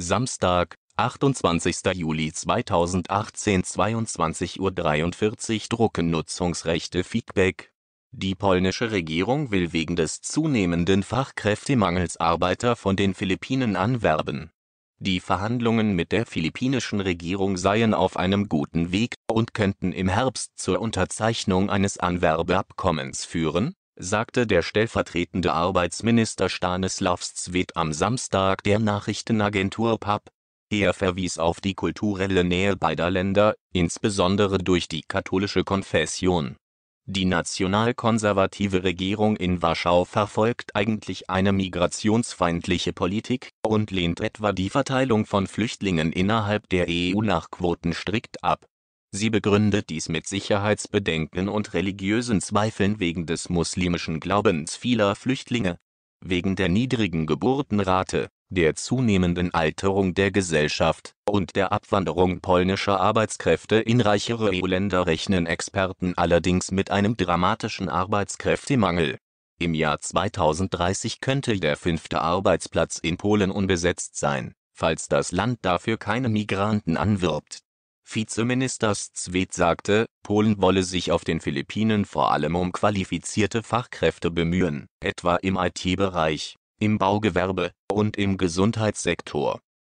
Samstag, 28. Juli 2018 22.43 Uhr Drucken Nutzungsrechte Feedback Die polnische Regierung will wegen des zunehmenden Fachkräftemangels Arbeiter von den Philippinen anwerben. Die Verhandlungen mit der philippinischen Regierung seien auf einem guten Weg und könnten im Herbst zur Unterzeichnung eines Anwerbeabkommens führen sagte der stellvertretende Arbeitsminister Stanislav Sved am Samstag der Nachrichtenagentur PAP. Er verwies auf die kulturelle Nähe beider Länder, insbesondere durch die katholische Konfession. Die nationalkonservative Regierung in Warschau verfolgt eigentlich eine migrationsfeindliche Politik und lehnt etwa die Verteilung von Flüchtlingen innerhalb der EU nach Quoten strikt ab Sie begründet dies mit Sicherheitsbedenken und religiösen Zweifeln wegen des muslimischen Glaubens vieler Flüchtlinge, wegen der niedrigen Geburtenrate, der zunehmenden Alterung der Gesellschaft und der Abwanderung polnischer Arbeitskräfte in reichere EU-Länder rechnen Experten allerdings mit einem dramatischen Arbeitskräftemangel. Im Jahr 2030 könnte der fünfte Arbeitsplatz in Polen unbesetzt sein, falls das Land dafür keine Migranten anwirbt Vizeminister Szwed sagte, Polen wolle sich auf den Philippinen vor allem um qualifizierte Fachkräfte bemühen, etwa im IT-Bereich, im Baugewerbe und im Gesundheitssektor